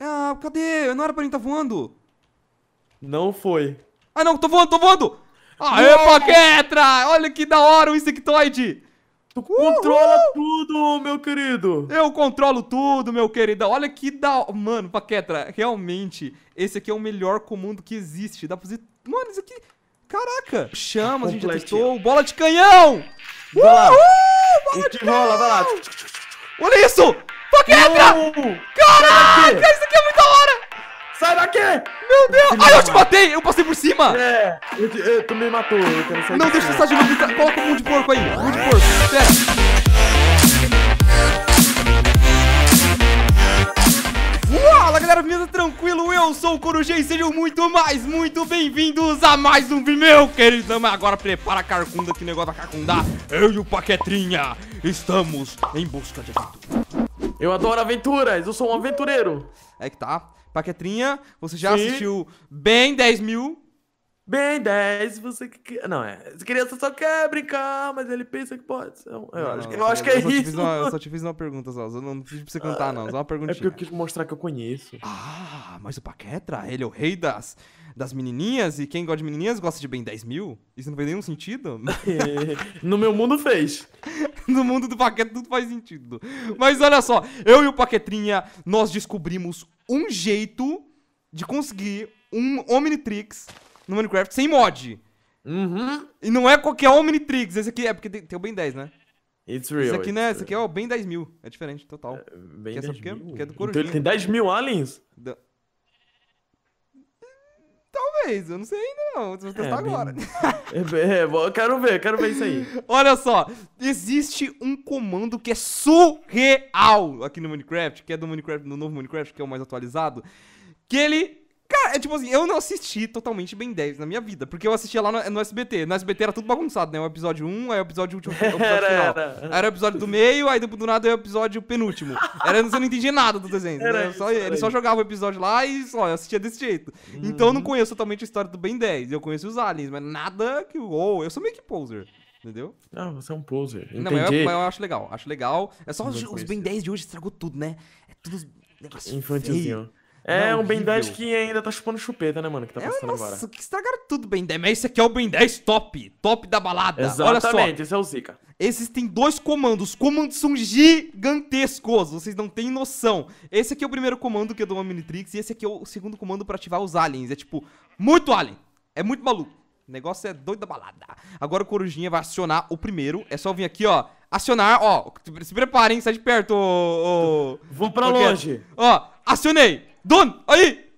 Ah, cadê? Não era pra mim estar tá voando. Não foi. Ah, não, tô voando, tô voando! Aê, Paquetra! Olha que da hora o insectoide! Tu controla tudo, meu querido! Eu controlo tudo, meu querido! Olha que da... Mano, Paquetra, realmente, esse aqui é o melhor comando que existe. Dá pra fazer... Mano, isso aqui... Caraca! Chama, a gente já testou. Bola de canhão! Vai Uhul! Bola de canhão! rola, vai lá! Olha isso! Toque extra! Caraca, isso aqui é muito da hora! Sai daqui! Meu Deus! Ai, eu te é. matei! Eu passei por cima! É, eu, eu, tu me matou, eu quero sair Não, deixa eu estar de coloca um de porco aí, um de porco, espera! Fala galera, beleza? Tranquilo? Eu sou o Corujê e sejam muito mais, muito bem-vindos a mais um vídeo, meu querido. Agora prepara a carcunda, que negócio da carcunda. Eu e o Paquetrinha estamos em busca de aventura. Eu adoro aventuras, eu sou um aventureiro. É que tá. Paquetrinha, você já Sim. assistiu bem 10 mil? Bem 10, você que. Não, é. Criança só quer brincar, mas ele pensa que pode. Eu, não, acho, que, eu acho que eu é isso. Uma, eu só te fiz uma pergunta só. Eu não fiz pra você cantar, não. Só uma é perguntinha. É porque eu quis mostrar que eu conheço. Ah, mas o Paquetra, ele é o rei das, das menininhas e quem gosta de menininhas gosta de bem 10 mil? Isso não fez nenhum sentido? É, no meu mundo fez. no mundo do Paquete tudo faz sentido. Mas olha só, eu e o Paquetrinha, nós descobrimos um jeito de conseguir um Omnitrix no Minecraft sem mod. Uhum. E não é qualquer Omnitrix, esse aqui é porque tem, tem o Ben 10, né? It's real. Esse aqui, né? Esse aqui é o Ben 10 mil. É diferente, total. É, ben que 10 mil. é do Então ele tem 10 mil aliens? Da talvez. Eu não sei ainda, não. Vou testar é, agora. é, é, quero ver, quero ver isso aí. Olha só, existe um comando que é surreal aqui no Minecraft, que é do Minecraft, no novo Minecraft, que é o mais atualizado, que ele Cara, é tipo assim, eu não assisti totalmente Ben 10 na minha vida, porque eu assistia lá no, no SBT. No SBT era tudo bagunçado, né? O episódio 1, aí o episódio último, o episódio era, final. Era. era o episódio do meio, aí do, do nada era é o episódio penúltimo. Era, eu não entendia nada do desenho. Né? Isso, só, ele só jogava o episódio lá e só, eu assistia desse jeito. Então eu não uhum. conheço totalmente a história do Ben 10. Eu conheço os aliens, mas nada que. Uou, eu sou meio que poser. Entendeu? Ah, você é um poser. Entendi. Não, mas eu, mas eu, acho legal. Acho legal. É só os, os Ben 10 de hoje estragou tudo, né? É tudo. Infantilzinho. Feio. É, um Ben 10 que ainda tá chupando chupeta, né, mano? Que tá é, passando nossa, agora. Nossa, que estragaram tudo Ben 10. Mas esse aqui é o Ben 10 top. Top da balada. Exatamente, Olha só. esse é o Zika. Existem dois comandos. Os comandos são gigantescos. Vocês não têm noção. Esse aqui é o primeiro comando que eu dou uma Minitrix. E esse aqui é o segundo comando pra ativar os aliens. É tipo, muito alien. É muito maluco. O negócio é doido da balada. Agora o Corujinha vai acionar o primeiro. É só vir aqui, ó. Acionar, ó. Se preparem, sai de perto, ô. ô Vou pra longe. Ó, acionei. Don, aí!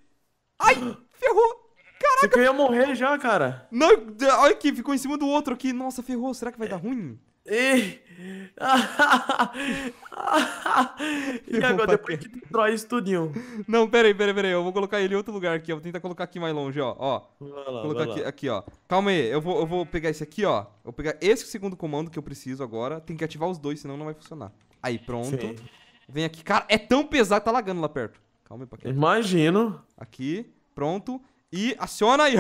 Ai, ferrou! Caraca! Você ia morrer já, cara. Não, olha aqui, ficou em cima do outro aqui. Nossa, ferrou. Será que vai dar ruim? Ei. e agora, depois que destrói isso tudinho. Não, peraí, peraí, peraí. Eu vou colocar ele em outro lugar aqui. Eu vou tentar colocar aqui mais longe, ó. ó. Lá, colocar aqui, aqui, ó. Calma aí, eu vou, eu vou pegar esse aqui, ó. Eu vou pegar esse segundo comando que eu preciso agora. Tem que ativar os dois, senão não vai funcionar. Aí, pronto. Sim. Vem aqui. Cara, é tão pesado, tá lagando lá perto. Calma aí, Paquete. Imagino. Aqui, pronto. E aciona e...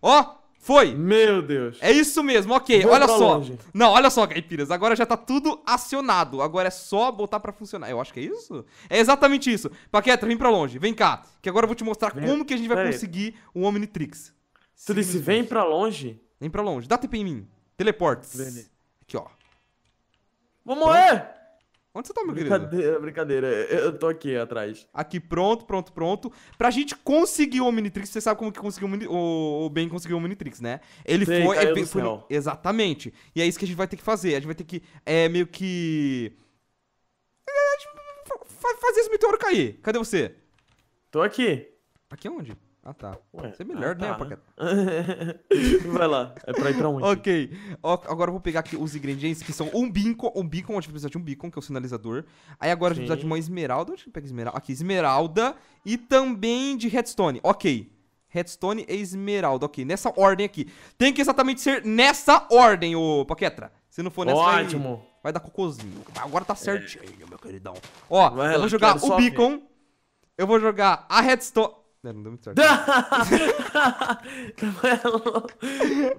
Ó, foi! Meu Deus! É isso mesmo, ok, Vou olha só. Longe. Não, olha só, Caipiras, agora já tá tudo acionado. Agora é só botar pra funcionar. Eu acho que é isso? É exatamente isso. Paquetra, vem pra longe, vem cá. Que agora eu vou te mostrar vem. como que a gente vai Pera conseguir o um Omnitrix. Tu disse vem pra longe? Vem pra longe, dá TP em mim. Teleportes. Aqui, ó. Vou morrer! Onde você tá, meu brincadeira, querido? Brincadeira, Eu tô aqui atrás. Aqui, pronto, pronto, pronto. Pra gente conseguir o Omnitrix, você sabe como que conseguiu o, o Ben conseguiu o Omnitrix, né? Ele Sim, foi. É, foi exatamente. E é isso que a gente vai ter que fazer. A gente vai ter que. É meio que. É, fazer esse meteoro cair. Cadê você? Tô aqui. Aqui onde? Ah, tá. Ué, Você é ah, melhor, ah, tá. né, Pacata? Vai lá. É pra ir pra onde? ok. agora eu vou pegar aqui os ingredientes, que são um beacon. Um beacon, a gente precisa de um beacon, que é o sinalizador. Aí agora Sim. a gente precisa de uma esmeralda. Onde que pega esmeralda? Aqui, esmeralda. E também de redstone. Ok. Redstone e esmeralda. Ok, nessa ordem aqui. Tem que exatamente ser nessa ordem, ô Paquetra. Se não for nessa Ótimo. Vai, vai dar cocôzinho. Agora tá certinho, meu queridão. Ó, Vai, eu vou jogar o beacon. Ver. Eu vou jogar a redstone não, não deu muito certo. Tá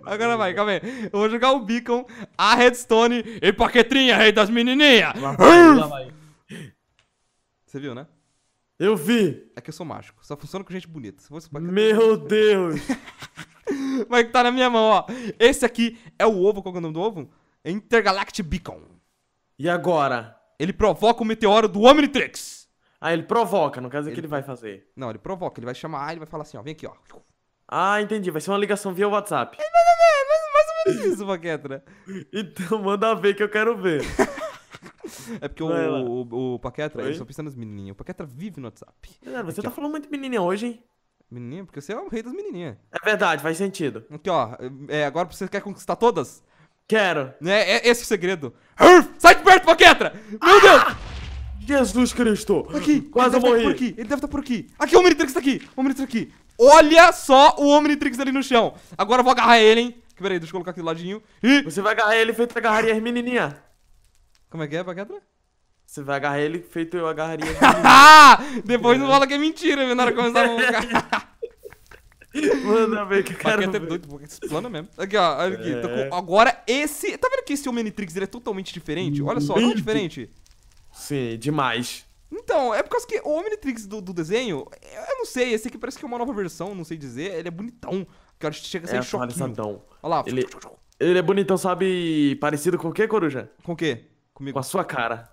agora vai, calma aí. Eu vou jogar o Beacon, a Redstone e Paquetrinha, rei das menininhas. Lá vai, Você viu, né? Eu vi! É que eu sou mágico, só funciona com gente bonita. Se Meu Deus! Mas que tá na minha mão, ó. Esse aqui é o ovo, qual é o nome do ovo? Intergalactic Beacon. E agora? Ele provoca o meteoro do Omnitrix. Ah, ele provoca, não quer dizer ele... que ele vai fazer. Não, ele provoca, ele vai chamar, ele vai falar assim, ó, vem aqui, ó. Ah, entendi, vai ser uma ligação via WhatsApp. É, mais, é, é, mais ou menos isso, Paquetra. então manda ver que eu quero ver. É porque o, o, o, Paquetra, Oi? ele só pensa nas menininhas. O Paquetra vive no WhatsApp. É, você aqui, tá ó. falando muito menininha hoje, hein? Menininha? Porque você é o rei das menininhas. É verdade, faz sentido. Aqui, ó. É, agora você quer conquistar todas? Quero. É, é esse é o segredo. Sai de perto, Paquetra! Meu ah! Deus! Jesus Cristo! Aqui! Quase eu tá morri! Por aqui. Ele deve estar tá por aqui! Aqui, o Omnitrix tá aqui! O Omnitrix aqui! Olha só o Omnitrix ali no chão! Agora eu vou agarrar ele, hein? Peraí, deixa eu colocar aqui do ladinho. e Você vai agarrar ele feito agarraria as menininha. Como é que é, paqueta Você vai agarrar ele feito eu agarraria as menininha. Depois não fala que é mentira, viu? Na hora começar a Manda ver que cara. Paqueta é doido, porque é mesmo. Aqui, ó. Aqui, é. com... Agora esse. Tá vendo que esse Omnitrix ele é totalmente diferente? Olha só, é diferente. Sim, demais. Então, é por causa que o Omnitrix do, do desenho, eu não sei, esse aqui parece que é uma nova versão, não sei dizer, ele é bonitão. Que que chega a ser é, choquinho. Olha lá. Ele, ele é bonitão, sabe? Parecido com o quê, Coruja? Com o quê? Comigo. Com a sua cara.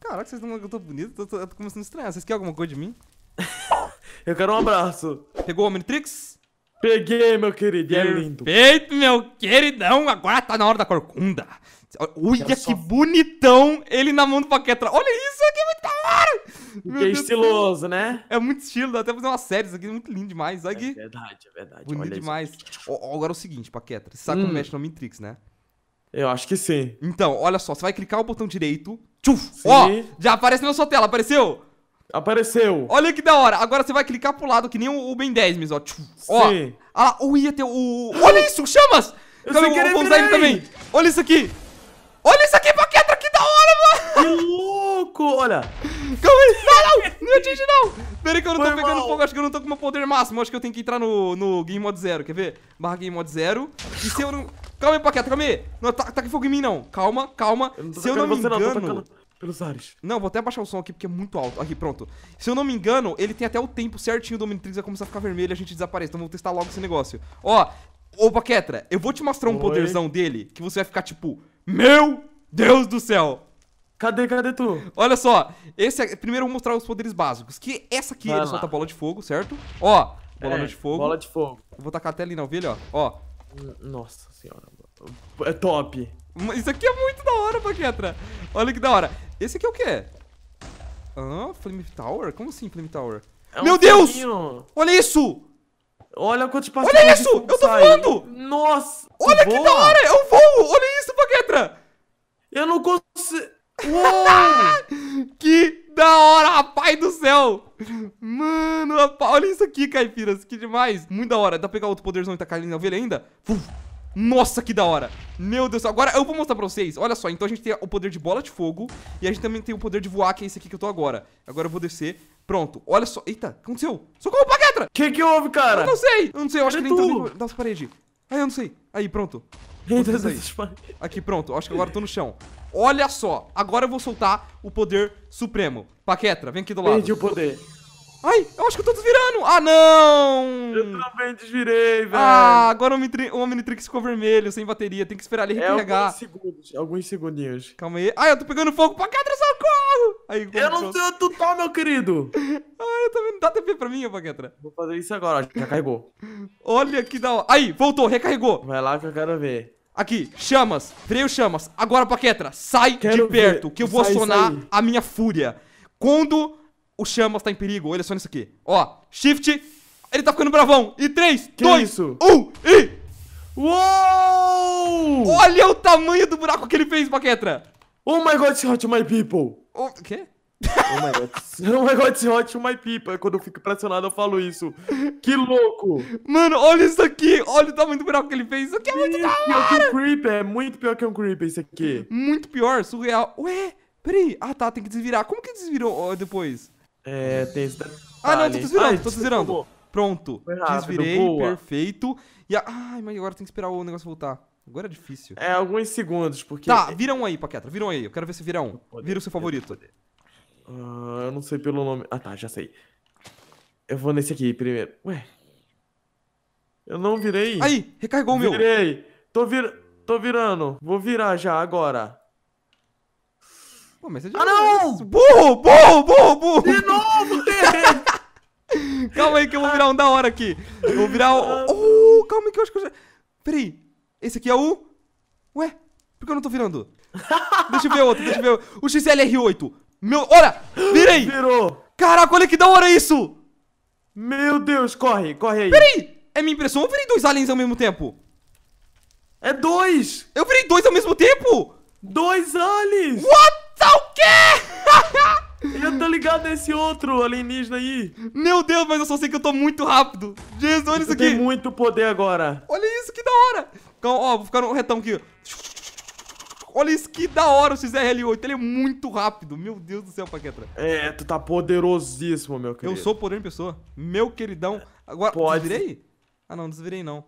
Caraca, vocês não que eu tô bonito, eu tô, eu tô começando a estranhar. Vocês querem alguma coisa de mim? eu quero um abraço. Pegou o Omnitrix? Peguei, meu querido, é lindo. Perfeito, meu queridão, agora tá na hora da corcunda. Olha que bonitão ele na mão do Paquetra. Olha isso aqui, é muito da hora! que é Deus estiloso, Deus. né? É muito estilo, dá até fazer uma série, isso aqui é muito lindo demais. Olha aqui. É verdade, é verdade. Bonito Olha demais. agora é o seguinte, Paquetra, você sabe hum. como mexe no Mintrix, né? Eu acho que sim. Então, olha só, você vai clicar o botão direito. Tchuf! Sim. Ó, já aparece na sua tela, apareceu? Apareceu. Olha que da hora. Agora você vai clicar pro lado, que nem o Ben 10 mesmo, ó. Tchuf. Sim. Ó, ah, lá, ia ter o... Olha isso, chamas! Eu Calma, vou usar ele também. Olha isso aqui. Olha isso aqui, Paquetra, que da hora, mano! Que louco! Olha! Calma aí! Não, não! Não atinge, não! Pera aí que eu não tô pegando mal. fogo, acho que eu não tô com o meu poder máximo. Acho que eu tenho que entrar no, no Game Mode Zero, quer ver? Barra Game Mode Zero. E se eu não... Calma aí, Paquetra, calma aí! Não tá, tá, com fogo em mim, não. Calma, calma. Eu se eu não me engano... Não, pelos ares. Não, vou até abaixar o som aqui porque é muito alto. Aqui, pronto. Se eu não me engano, ele tem até o tempo certinho do Omnitrix vai começar a ficar vermelho e a gente desaparece. Então vamos testar logo esse negócio. Ó, ô Paquetra, eu vou te mostrar um Oi. poderzão dele que você vai ficar tipo meu Deus do céu! Cadê, cadê tu? Olha só, esse é, primeiro eu vou mostrar os poderes básicos, que essa aqui, é ele solta bola de fogo, certo? Ó, bola é, de fogo. Bola de fogo. Eu vou tacar até ali na ovelha, ó. Ó, Nossa senhora, é top. Isso aqui é muito da hora, Paquetra. Olha que da hora. Esse aqui é o quê? Ah, Flame Tower? Como assim Flame Tower? É Meu Deus! Caminho. Olha isso! Olha quantos passarinhos. Olha isso! Eu tô sai. voando! Nossa! Olha que da hora! Eu voo! Olha isso, Paquetra! Eu não consigo. que da hora, pai do céu! Mano, olha isso aqui, caipiras. Que demais. Muito da hora. Dá pra pegar outro poderzão e tacar ali na ovelha ainda? Uf. Nossa, que da hora. Meu Deus, agora eu vou mostrar pra vocês. Olha só, então a gente tem o poder de bola de fogo e a gente também tem o poder de voar, que é esse aqui que eu tô agora. Agora eu vou descer. Pronto, olha só. Eita, o que aconteceu? Socorro, Paquetra! Que que houve, cara? Eu não sei. Eu não sei, eu acho que ele entrou nas paredes. parede. Aí, ah, eu não sei. Aí, pronto. Aqui, pronto. Acho que agora eu tô no chão. Olha só, agora eu vou soltar o poder supremo. Paquetra, vem aqui do lado. Perdi o poder. Ai, eu acho que eu tô desvirando. Ah, não! Eu também desvirei, velho. Ah, agora o, Omnitrix ficou vermelho, sem bateria. Tem que esperar ele recarregar. É alguns segundos, alguns segundinhos. Calma aí. Ai, eu tô pegando fogo pra Catra, socorro! Aí, eu não tenho onde meu querido. Ai, eu também... Não dá TP pra mim, Paquetra. Vou fazer isso agora, Já carregou. Olha que da hora. Aí, voltou, recarregou. Vai lá que eu quero ver. Aqui, chamas. Freio chamas. Agora, Paquetra, sai quero de perto, ver. que eu vou sai, acionar sai. a minha fúria. Quando o Chamas tá em perigo. Olha só nisso aqui. Ó, shift. Ele tá ficando bravão. E 3, 2, 1 e... Uou! Olha o tamanho do buraco que ele fez, Paquetra! Oh my god, hot my people. O quê? Oh my god. oh my god, hot my people. Quando eu fico impressionado, eu falo isso. Que louco. Mano, olha isso aqui. Olha o tamanho do buraco que ele fez. Isso aqui é muito da Pior que um creeper. É muito pior que um creeper isso aqui. Muito pior, surreal. Ué, peraí. Ah, tá, tem que desvirar. Como que desvirou depois? É, tem esse Ah, não, tô desvirando, tô desvirando. Pronto, rápido, desvirei, boa. perfeito. E a... Ai, mas agora tem que esperar o negócio voltar. Agora é difícil. É, alguns segundos, porque... Tá, viram um aí, Paquetra, viram um aí. Eu quero ver se vira um. Poder, Vira o seu favorito. Uh, eu não sei pelo nome... Ah, tá, já sei. Eu vou nesse aqui primeiro. Ué... Eu não virei. Aí, recarregou o meu. Virei. Tô, vir... Tô virando. Vou virar já, agora. Pô, mas você é já ah, não! Isso. Burro, burro, burro, burro! De novo, Calma aí que eu vou virar um da hora aqui. Eu vou virar o... Ah. Oh, calma aí que eu acho que eu já... Peraí, esse aqui é o... Ué, por que eu não tô virando? deixa eu ver outro, deixa eu ver O XLR8. Meu, olha! Virei! Virou! Caraca, olha que da hora isso! Meu Deus, corre, corre aí. Peraí, é minha impressão ou virei dois aliens ao mesmo tempo? É dois! Eu virei dois ao mesmo tempo? Dois aliens! What? Tá o quê? Eu tô ligado nesse outro alienígena aí. Meu Deus, mas eu só sei que eu tô muito rápido. Jesus, olha isso aqui. Tem muito poder agora. Olha isso, que da hora. Então, ó, vou ficar no retão aqui. Olha isso, que da hora o XRL8. Ele é muito rápido. Meu Deus do céu, Paquetra. É, tu tá poderosíssimo, meu querido. Eu sou poder em pessoa. Meu queridão. Agora, Pode. desvirei? Ah, não, desvirei não.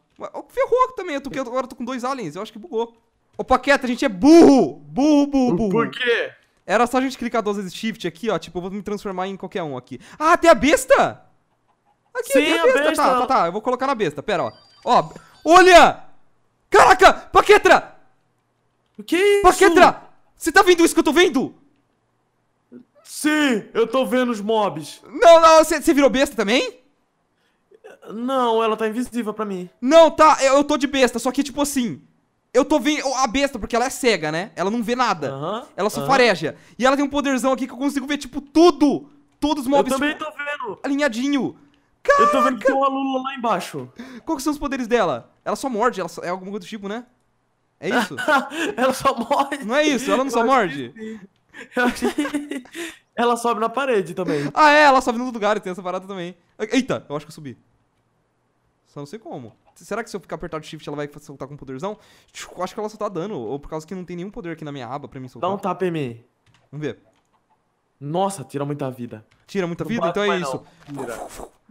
Ferrou também. Eu tô, agora eu tô com dois aliens. Eu acho que bugou. Ô, paquetra, a gente é burro! Burro, burro, burro. Por quê? Era só a gente clicar duas vezes shift aqui, ó. Tipo, eu vou me transformar em qualquer um aqui. Ah, tem a besta? Aqui, Sim, tem a besta. A besta. Tá, tá, tá. Eu vou colocar na besta. Pera, ó. Ó. Olha! Caraca! Paquetra! O que é isso? Paquetra! Você tá vendo isso que eu tô vendo? Sim, eu tô vendo os mobs. Não, não. Você virou besta também? Não, ela tá invisível pra mim. Não, tá. Eu, eu tô de besta. Só que, tipo assim... Eu tô vendo a besta, porque ela é cega, né? Ela não vê nada. Uhum, ela só uhum. fareja. E ela tem um poderzão aqui que eu consigo ver, tipo, tudo. Todos os mobs. Eu também tipo, tô vendo. Alinhadinho. Caraca. Eu tô vendo que tem uma Lula lá embaixo. Qual que são os poderes dela? Ela só morde, ela só... é alguma coisa do tipo, né? É isso? ela só morde. Não é isso? Ela não eu só morde? Que... ela sobe na parede também. Ah, é? Ela sobe no lugar, e tem essa parada também. Eita, eu acho que eu subi. Só não sei como. Será que se eu ficar apertado de shift ela vai soltar com poderzão? Tipo, acho que ela só tá dano. Ou por causa que não tem nenhum poder aqui na minha aba pra mim soltar. Dá um tapa em mim. Vamos ver. Nossa, tira muita vida. Tira muita não vida? Então é isso.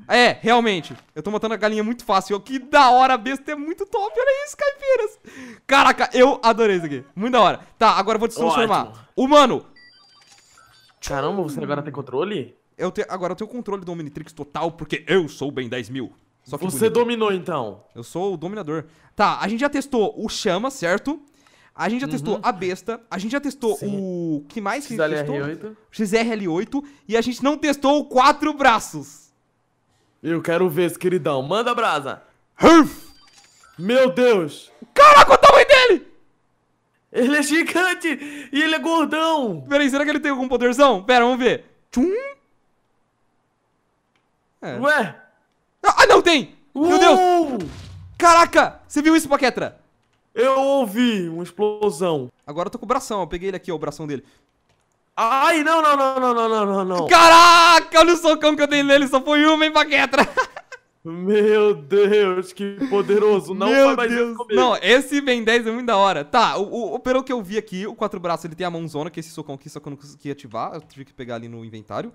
É, realmente. Eu tô matando a galinha muito fácil. Que da hora, besta. É muito top. Olha isso, caipiras. Caraca, eu adorei isso aqui. Muito da hora. Tá, agora eu vou transformar. Ótimo. Humano. Caramba, você agora tem controle? Eu te... Agora eu tenho controle do Omnitrix total, porque eu sou o Ben 10 mil. Só que Você bonito. dominou então. Eu sou o dominador. Tá, a gente já testou o chama, certo? A gente já uhum. testou a besta, a gente já testou Sim. o que mais que a gente testou? XRL8. XRL8 e a gente não testou o quatro braços. Eu quero ver, esse queridão. Manda brasa. Meu Deus. Caraca, o tamanho dele! Ele é gigante e ele é gordão. Peraí, será que ele tem algum poderzão? Pera, vamos ver. Tchum. É. Ué, ah, não, tem! Meu Deus! Caraca! Você viu isso, Paquetra? Eu ouvi uma explosão. Agora eu tô com o bração, Eu Peguei ele aqui, ó, o bração dele. Ai, não, não, não, não, não, não, não, não. Caraca, olha o socão que eu dei nele, só foi uma, hein, Paquetra? Meu Deus, que poderoso. Não Meu vai Deus. Não, esse Ben 10 é muito da hora. Tá, o, o, pelo que eu vi aqui, o quatro braços, ele tem a mãozona, que é esse socão aqui, só que eu não consegui ativar. Eu tive que pegar ali no inventário.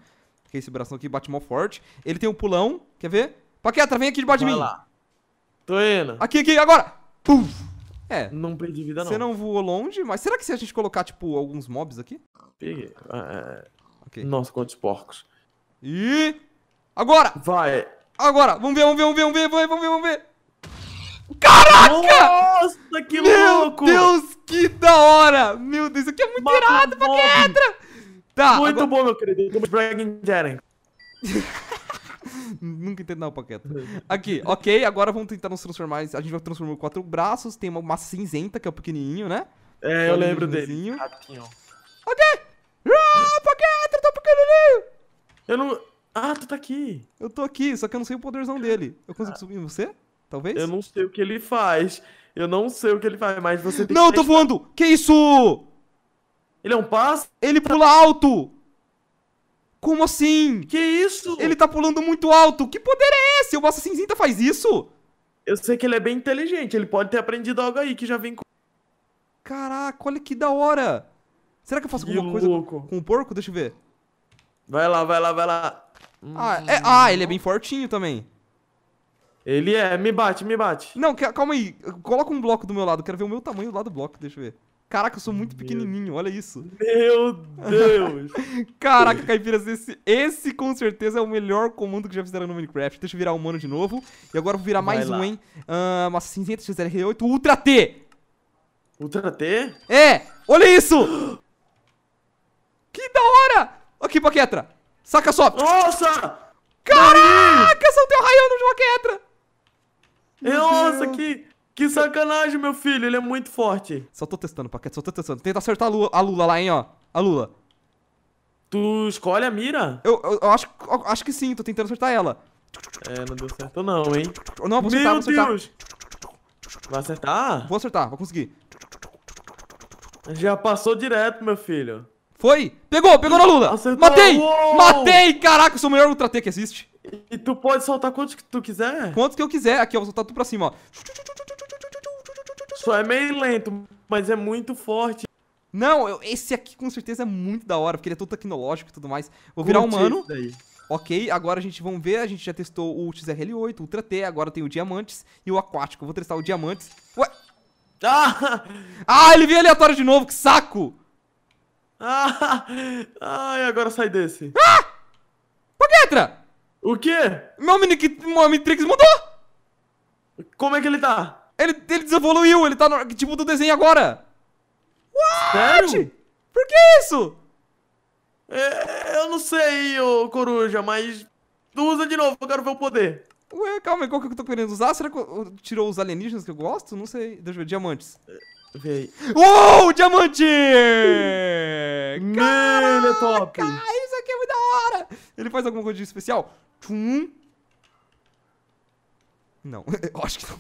Que é esse braço aqui bate mó forte. Ele tem o um pulão, quer ver? Paqueta, vem aqui debaixo Vai de mim. Lá. Tô indo. Aqui, aqui, agora. Puf. É. Não perdi vida, não. Você não voou longe, mas será que se a gente colocar, tipo, alguns mobs aqui? Peguei. É, é, é... Okay. Nossa, quantos porcos. E... Agora! Vai. Agora. Vamos ver, vamos ver, vamos ver, vamos ver, vamos ver, vamos ver. Caraca! Nossa, que Meu louco! Meu Deus, que da hora! Meu Deus, isso aqui é muito Mata irado, Paquetra! Tá, muito agora... bom, meu querido. Vamos pra Garen. Nunca entendo o paquete. Aqui, ok, agora vamos tentar nos transformar. A gente vai transformar em quatro braços. Tem uma massa cinzenta, que é o pequenininho, né? É, eu, lembro dele. Ratinho. Ok! Ah, paquete, eu tô pequenininho! Eu não... Ah, tu tá aqui. Eu tô aqui, só que eu não sei o poderzão dele. Eu consigo ah. subir em você? Talvez? Eu não sei o que ele faz. Eu não sei o que ele faz, mas você tem Não, que... eu tô voando! Que isso? Ele é um pássaro? Ele pula alto! Como assim? Que isso? Ele tá pulando muito alto. Que poder é esse? O Bossa Cinzenta faz isso? Eu sei que ele é bem inteligente. Ele pode ter aprendido algo aí que já vem com. Caraca, olha que da hora. Será que eu faço que alguma louco. coisa com o porco? Deixa eu ver. Vai lá, vai lá, vai lá. Ah, é... ah, ele é bem fortinho também. Ele é. Me bate, me bate. Não, calma aí. Coloca um bloco do meu lado. Quero ver o meu tamanho do lado do bloco. Deixa eu ver. Caraca, eu sou muito Meu pequenininho, olha isso. Meu Deus! Caraca, Caipiras, esse, esse com certeza é o melhor comando que já fizeram no Minecraft. Deixa eu virar humano de novo. E agora eu vou virar Vai mais lá. um, hein? Uh, uma 500 XR8 Ultra T! Ultra T? É! Olha isso! que da hora! Aqui, Paquetra! Saca só! Nossa! Caraca, soltei o raio no Paquetra. Nossa, que... Que sacanagem, meu filho. Ele é muito forte. Só tô testando, Paquete. Só tô testando. Tenta acertar a Lula, a Lula lá, hein, ó. A Lula. Tu escolhe a mira? Eu, eu, eu acho, eu acho que sim. Tô tentando acertar ela. É, não deu certo não, hein. Não, vou acertar, meu vou acertar. Deus. Vai acertar? Vou acertar, vou conseguir. Já passou direto, meu filho. Foi! Pegou, pegou na Lula! Acertou. Matei! Uou. Matei! Caraca, eu sou o melhor Ultra T que existe. E tu pode soltar quantos que tu quiser? Quantos que eu quiser. Aqui, eu vou soltar tudo pra cima, ó. Só é meio lento, mas é muito forte. Não, eu, esse aqui com certeza é muito da hora, porque ele é todo tecnológico e tudo mais. Vou virar humano. Ok, agora a gente vai ver, a gente já testou o XRL8, o Ultra T, agora tem o Diamantes e o Aquático. vou testar o Diamantes. Ué! Ah! ah, ele veio aleatório de novo, que saco! Ah! Ai, agora sai desse. Ah! Paguetra! O quê? Meu mini, meu Minitrix mudou! Como é que ele tá? Ele, ele desevoluiu, ele tá no tipo do desenho agora. What? Sério? Por que isso? É, eu não sei, ô coruja, mas usa de novo, eu quero ver o poder. Ué, calma aí, qual que eu tô querendo usar? Será que eu, tirou os alienígenas que eu gosto? Não sei. Deixa eu ver, diamantes. Vê aí. Uou, diamante! Cara, é top! Isso aqui é muito da hora! Ele faz alguma coisa de especial? Tchum. Não, eu acho que não.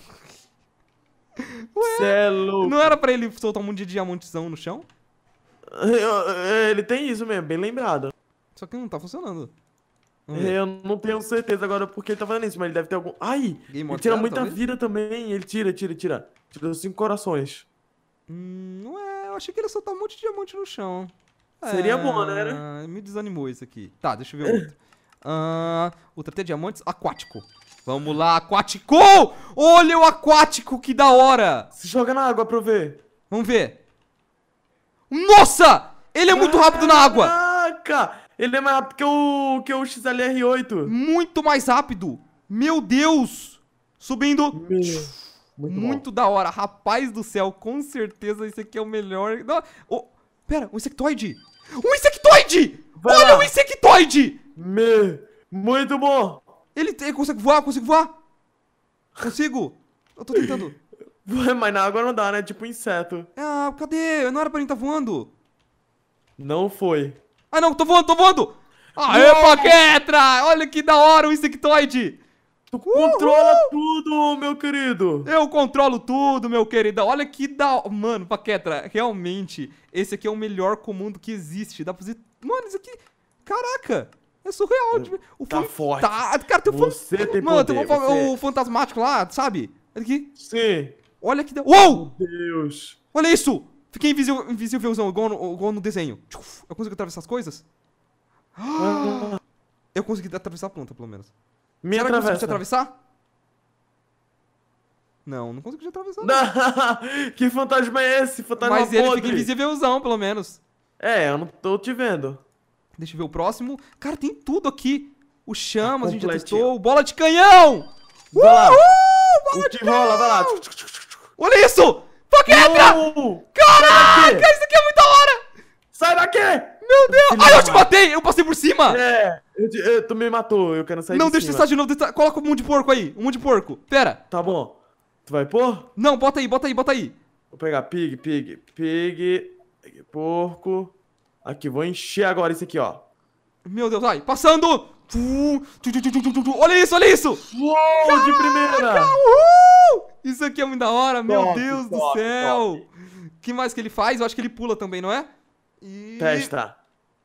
Ué, é Não era pra ele soltar um monte de diamantezão no chão? Ele tem isso mesmo, bem lembrado. Só que não tá funcionando. Eu não tenho certeza agora porque ele tá fazendo isso, mas ele deve ter algum. Ai! Game ele tira muita talvez? vida também. Ele tira, tira, tira. Tirou cinco corações. Hum, não é, eu achei que ele ia soltar um monte de diamante no chão. Seria é... bom, né? Ah, me desanimou isso aqui. Tá, deixa eu ver outro. uh, ah, outro até diamantes aquático. Vamos lá, aquático! Olha o aquático, que da hora! Se joga na água pra eu ver. Vamos ver. Nossa! Ele é muito Caraca! rápido na água! Caraca! Ele é mais rápido que o, que o XLR8. Muito mais rápido! Meu Deus! Subindo. Meu, muito, muito da hora. Rapaz do céu, com certeza esse aqui é o melhor. Não, oh, pera, um insectoide! Um insectoide! Vai Olha lá. o insectoide! Me, muito bom! Ele, ele consegue voar, consigo voar. Consigo. Eu tô tentando. Mas na água não dá, né? Tipo inseto. É, ah, cadê? Não era pra ele estar tá voando. Não foi. Ah, não, tô voando, tô voando! Aê, Paquetra! Olha que da hora o insectoide! Tu controla tudo, meu querido! Eu controlo tudo, meu querido! Olha que da... Mano, Paquetra, realmente, esse aqui é o melhor comando que existe. Dá pra fazer... Mano, isso aqui... Caraca! É surreal. Hum. Tipo, o tá fan... forte. Tá... Cara, tem um Você fan... tem Mano, poder, tem um... Você... o fantasmático lá, sabe? Aqui. Sim. Olha que... deu Uou! Meu Deus. Olha isso! Fiquei invisível, invisívelzão, igual no, igual no desenho. Eu consigo atravessar as coisas? Ah. Eu consegui atravessar a ponta, pelo menos. Me Será atravessa. que eu atravessar? Não, não consegui atravessar. Não. que fantasma é esse? Fantasma Mas podre. ele fica invisívelzão, pelo menos. É, eu não tô te vendo. Deixa eu ver o próximo. Cara, tem tudo aqui. O Chamas, tá a gente já testou. Bola de canhão! Uhul! Bola de canhão! rola, vai lá. Olha isso! Paquetra! Não! Caraca, isso aqui é muito da hora! Sai daqui! Meu Deus! Ai, eu te matei! Eu passei por cima! É, eu tu me matou, eu quero sair Não, deixa eu testar de novo. coloca o um mundo de porco aí, o um mundo de porco. Pera. Tá bom. Tu vai pôr? Não, bota aí, bota aí, bota aí. Vou pegar pig, pig, pig, porco... Aqui, vou encher agora isso aqui, ó. Meu Deus, vai, passando! olha isso, olha isso! Uou, Caraca, de primeira! Uhul! Isso aqui é muito da hora, top, meu Deus top, do céu! O que mais que ele faz? Eu acho que ele pula também, não é? E... Testa!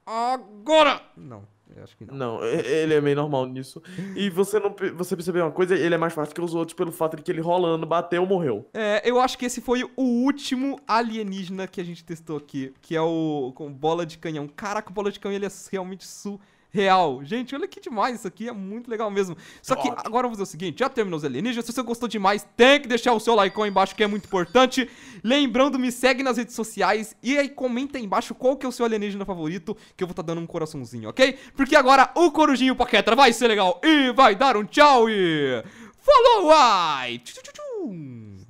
Agora! Não. Eu acho que não. Não, ele é meio normal nisso. E você não você percebeu uma coisa, ele é mais fácil que os outros pelo fato de que ele rolando, bateu, morreu. É, eu acho que esse foi o último alienígena que a gente testou aqui, que é o com bola de canhão. Caraca, o bola de canhão ele é realmente su real. Gente, olha que demais isso aqui, é muito legal mesmo. Só que agora vamos fazer o seguinte, já terminou os alienígenas, se você gostou demais, tem que deixar o seu like aí embaixo, que é muito importante. Lembrando, me segue nas redes sociais e aí comenta aí embaixo qual que é o seu alienígena favorito, que eu vou estar tá dando um coraçãozinho, ok? Porque agora o Corujinho Paquetra vai ser legal e vai dar um tchau e... Falou, ai! Tchum, tchum, tchum.